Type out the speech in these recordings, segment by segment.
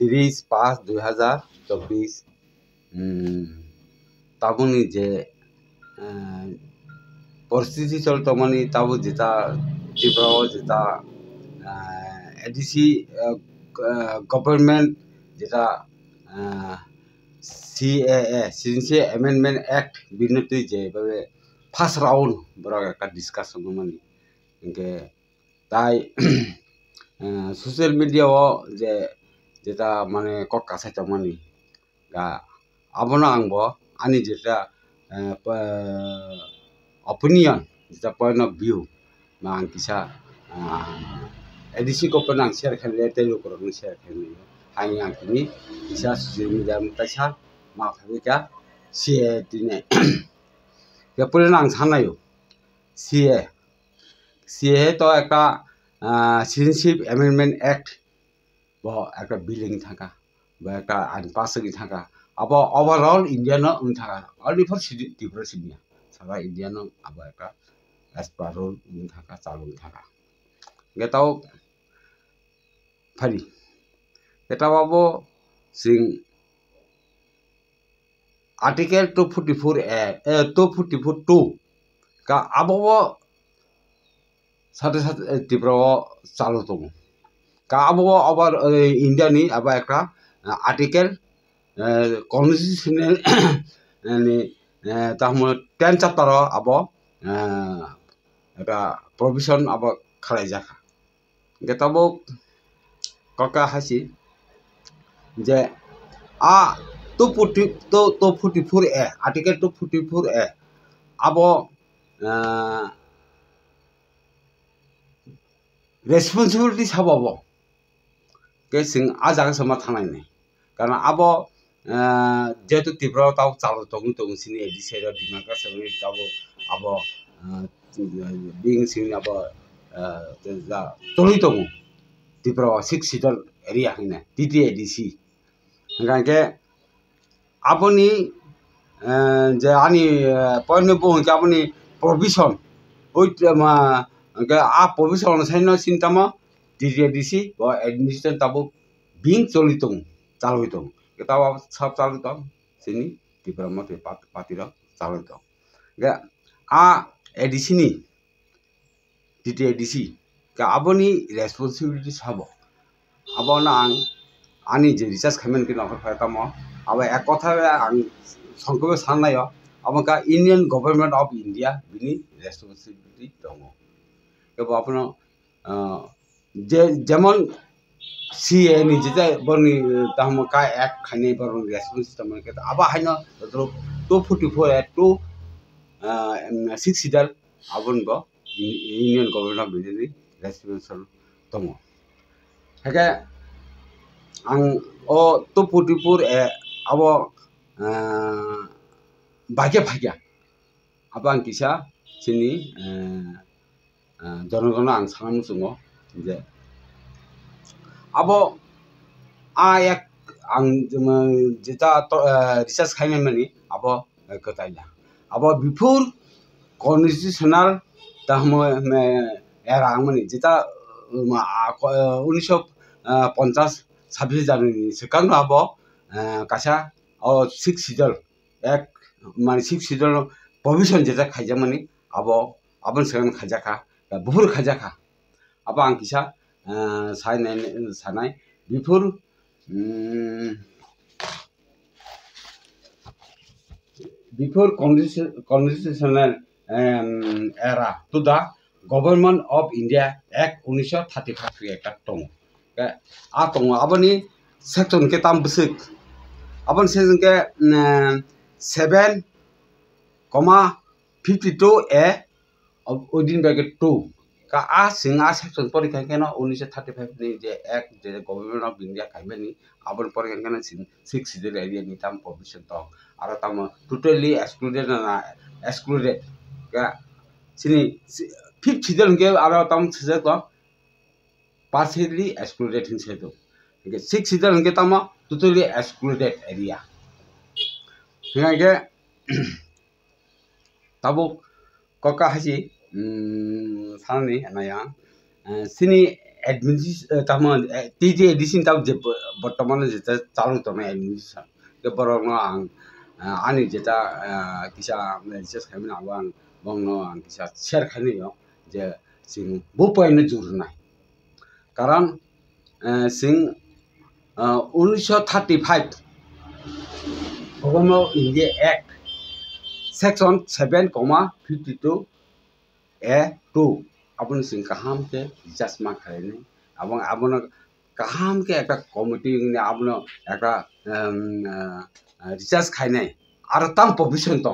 त्रिस पाँच दुहजार चौबीस जे परिस्थिति चल तमानी तब जिता जिता एडीसी गवर्नमेंट जिता सी ए सी एमेंडमेंट एक्ट विनती जे बे फर्स्ट राउंड बड़ा डिस्कस मानी तोशल मीडिया जे jeda mane kok kasa cemani ga abona angbo ani jeda opinion jeda point of view mang kisa edisi kok penang share kan lete lu kurang share kan lu hanya yang kini bisa sejuni dan tasha maaf kita si edine ya pula nang sana yuk si e si e to eka Uh, Citizenship Amendment Act বা একটা building থাকা বা একটা আনপাসগি থাকা अब overall Indian उन थाका अलि फर सिडि तिब्र सिडनिया थाका इन्डियान अब एउटा एसपारो उन थाका चालु उन थाका गेटाव फारि गेटाव अब सिं article two forty four A two forty four two का अब साथे साथे तिब्र चालु तगो কাবো আবার ইন্ডিয়া নিয়ে আবার একটা আর্টিকেল কনস্টিটিউশনাল তাহলে টেন চ্যাপ্টার আব একটা প্রভিশন আব খালাই যাকা গেতাব ককা হাসি যে আ two forty two two forty four A article two forty four A আব রেসপন্সিবিলিটি সাব के सिङ आज आजसम्म थाहा नै नै कारण अब जुन तिब्र टाउ चालु तिनी एडिसी र दिमाग अब अब बिङ सिङ अब टोली टु तिब्र सिक्स सिटर एरिया होइन डिटी एडिसी कारण के अब नि जे अनि पोइन्टमा पो हुन्छ अब नि प्रोभिसन ऊ आ प्रोभिसन अनुसार नै चिन्तामा টিটিএডিসি বা এডমিনিস্ট্রেশন তাবুক বিং চলিতং চালুইতং তাও সব চালুতং সিনি টিপ্রাম পাতির চালুইতং আ এডিসিনি এডিসি আবনি রেসপন্সিবিলিটি সব আবনা আং আনি যে রিচার্জ খেমেন কিনা নফায়তাম আবার এক কথা আং সংক্ষেপে সাননায় আমাকে ইন্ডিয়ান গভর্নমেন্ট অফ ইন্ডিয়া বিনি রেসপন্সিবিলিটি দङ अब आफ्नो যেমন সি নিজে বনি তাহমকা এক খানি বরং রেসপন্স তাহমকে আবার হাইন তো two forty four eight two six schedule আবন ব union government of BJP response তম হেকে আং ও টু ফোর্টি ফোর আব ভাগ্যা ভাগ্যা আবার কিসা চিনি জনগণ আং সামনে চুমো 이제 아버 아약 안좀 제가 또 리서스 카이메니 아버 그다야 아버 비포르 컨스티튜셔널 다음에 에라마니 제가 1950 26년이 시간도 아버 가샤 어 식시절 약 많이 식시절 보비션 제작 가자마니 아버 아버 생각 가자카 부부를 가자카 आबां किसा सायनाय सानाय before before constitutional era to the government of India act उन्निस थार्टि फाइभ एक्टा दङ आ दङ आबनि सेक्सनके दाम बोसोर आबन सेक्सनके seven comma fifty two A of उइदिन बेगेट टु আ সিং আ সেকশন পরীক্ষা কেন উনিশশো থার্টি ফাইভ নিয়ে যে এক যে গভর্নমেন্ট অফ ইন্ডিয়া খাইবে নি আবার পরীক্ষা কেন সিক্স সিজের এরিয়া নিতাম প্রভিশন তক আর তাম টোটালি এক্সক্লুডেড না এক্সক্লুডেড সিনি ফিফথ সিজের গে আর তাম সিজে তক পার্সিয়ালি এক্সক্লুডেড হিসেবে তো সিক্স সিজের গে তাম টোটালি এক্সক্লুডেড এরিয়া ঠিক আছে তাবো ককা হাসি sāni anayā sīni tāma tīti edīshīn tāma jī bortamā na jitā tālaṅ tōma edīshīn kī parā ngā āng āni jitā kīshā mērīshā sāmi nā wā ngā ngā ngā kīshā chēr khani yō jī sīn būpa inā 1935 Government India Act Section 7,52 এটো আপুনি কাহামকে জাজমা খাই নে আপোনাক কাহামকে এটা committee আপোনাৰ এটা recharge খাই নাই আৰু তাম পভিচন্ত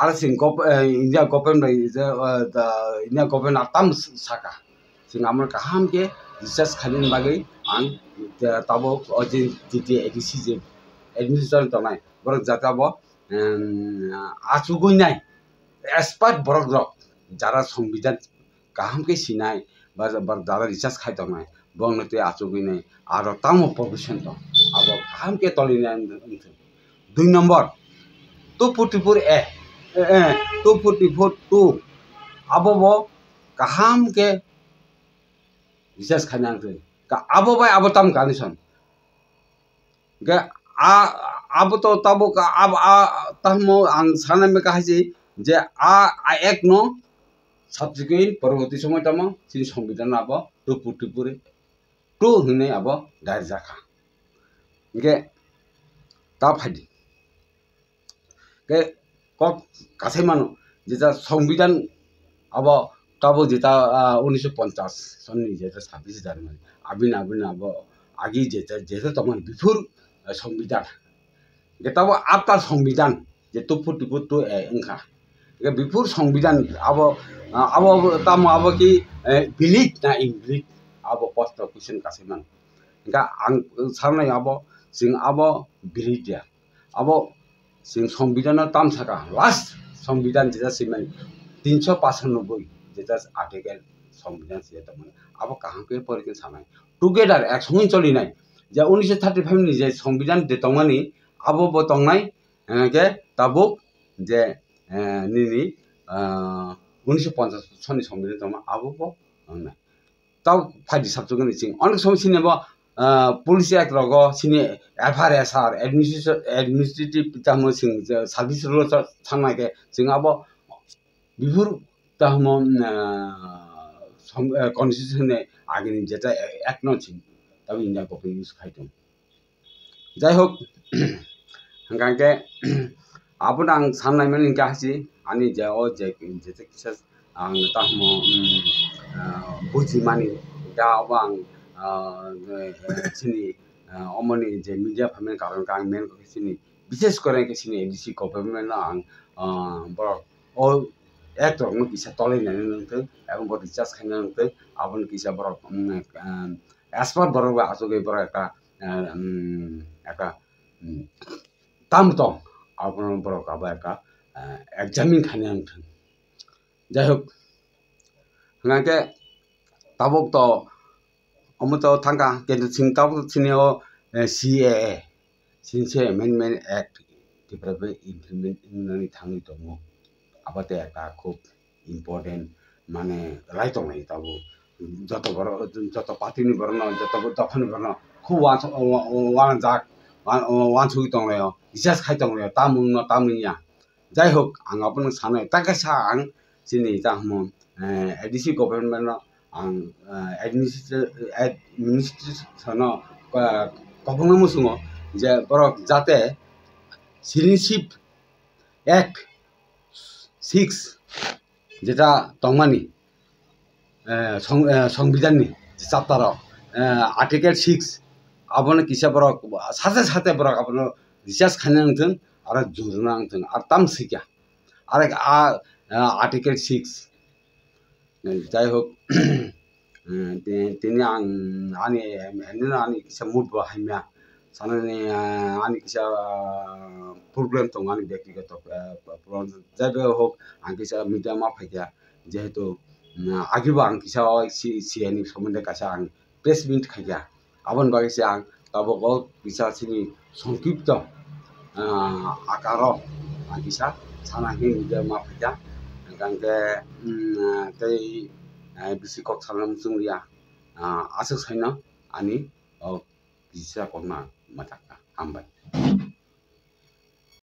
আৰু চিং গভ ইণ্ডিয়া গভৰ্ণমেণ্ট ইণ্ডিয়া গভৰ্ণমেণ্ট তাম চাকা চিং আপোনাৰ কাহামকে ৰিচাৰ্জ খাই লাগে আন তাব যেতিয়া এডিচি যে এডমিনিষ্ট্ৰেশ্যন তো নাই যাতে আচুগৈ নাই এক্সপাৰ্ট বৰক যারা সংবিধান কাহামকে চিনাই বা যারা রিচার্জ খাই তমাই বংনতে নাই আর তাম প্রফেশন তো আব কাহামকে তলি নাই দুই নম্বর two forty four A two forty four two আব কাহামকে রিচার্জ খাই নাংতে আব বাই আব তাম কানিসন গে আব তো তাবো আব আহ তাহমো আং সানামে কাহাছি যে আ এক ন সাবসিকুয়েন্ট পরবর্তী সময় তো আমি সংবিধান আব টু ফুটি টু হুনে আব ডায়ের জাকা গে তা ফাইডি কাছে মানু যেটা সংবিধান আব তাব যেটা উনিশশো পঞ্চাশ সন্নি যেটা ছাব্বিশ জানুয়ারি মানে, আবিন আবিন আব আগে যেটা যেহেতু তোমার বিফুর সংবিধান তাবো আপ সংবিধান যে টু ফুটি ফুর টু এখা বিপুর সংবিধান আব अब त म अब कि बिलिड ना इङ्ग्लिड अब प्रश्न कुइसन गासैमोन ఇంకా সামনে আব সিং আব বিরিদিয়া আব সিং সংবিধানের তাম থাকা লাস্ট সংবিধান যেটা সিমান তিনশো পাঁচানব্বই যেটা আর্টিকেল সংবিধান সেটা মানে আব কাহাকে পরিকে সামাই টুগেদার একসঙ্গে চলি নাই যে উনিশশো থার্টি ফাইভ নি যে সংবিধান দেতঙানি আব বতংনাই এনেকে তাবুক যে নিনি छ नि उन्स पन्चास सनै सम्बन्धित अबको त फाइभ गर्ने पुलिस एक्ट सिने र गयो एफआरएसर एडमिस्ट्रेटिभ त सर्भिस रो वि विभू तनस् आगेन् जे त एक्ट नाइत जक अब नि मेक ani jai ojek jete kisas ang tah mo buji mani da wang sini omoni je media pamen karon kang men ko sini bises kore ke sini edisi ko pamen na ang bro o ektor ngu kisa tole nene nungte ebon bo dijas kene nungte abon kisa bro aspar bro wa aso ke bro eka eka tam tong abon bro kaba eka Jahuk, examin ngake sing tun. tabok to kanyang examine খানে আংথন যাই হোক হাঙ্গাকে তাবক তো অমত থাকা কিন্তু সিং তাবক সিনিও সি এ এ সিনসে অ্যামেন্ডমেন্ট অ্যাক্ট টিপরাবে ইমপ্লিমেন্ট ইনানি থাঙ্গি দমো আবাতে একটা খুব ইম্পর্টেন্ট মানে রাইত নাই তাবো যত বড় যত পাতিনি বর্ণ যত দফন বর্ণ খুব ওয়ান ওয়ান যাক ওয়ান ছুই তংরে ইসাস খাই তংরে তা মুন্ন তা মুইয়া যাই হওক আং আপোনাক চানে তাকে চা আং চিনি তাহোন এ ডি চি গভৰ্ণমেণ্টৰ আং এডমিনিষ্ট্ৰে এডমিনিষ্ট্ৰেশ্যনৰ গভৰ্ণমেণ্ট চুঙ যে বৰক যাতে চিটিজেনশ্বিপ এক ছিক্স যেটা তংমানী সংবিধানী চাপ্তাৰ আৰ্টিকেল ছিক্স আপোনাৰ কিছে বৰক চাতে চাতে বৰক আপোনাৰ ৰিচাৰ্জ খানি আনথন आरो जुरनां जों आरो ताम सिखा आरो आर्टिकेल सिक्स जाय हक তিনি আং আনি এমনি আনি কিছু মুড বাহাইমিয়া সানানি আনি কিছু প্রবলেম দং আনি ব্যক্তিগত যাইবে হোক আং কিছু মিডিয়া মা ফাইকা যেহেতু আগেও আং কিছু সি সিআইনি সম্বন্ধে কাছে আং প্রেস মিট খাইকা আবন বাগিছে আং তাবক কিছু সিনি সংক্ষিপ্ত uh, ah. akaro bisa sana hingga udah mau kerja dengan ke hmm, eh, ke eh, bisa kok salam sung ya asal ani oh, bisa kok mah mata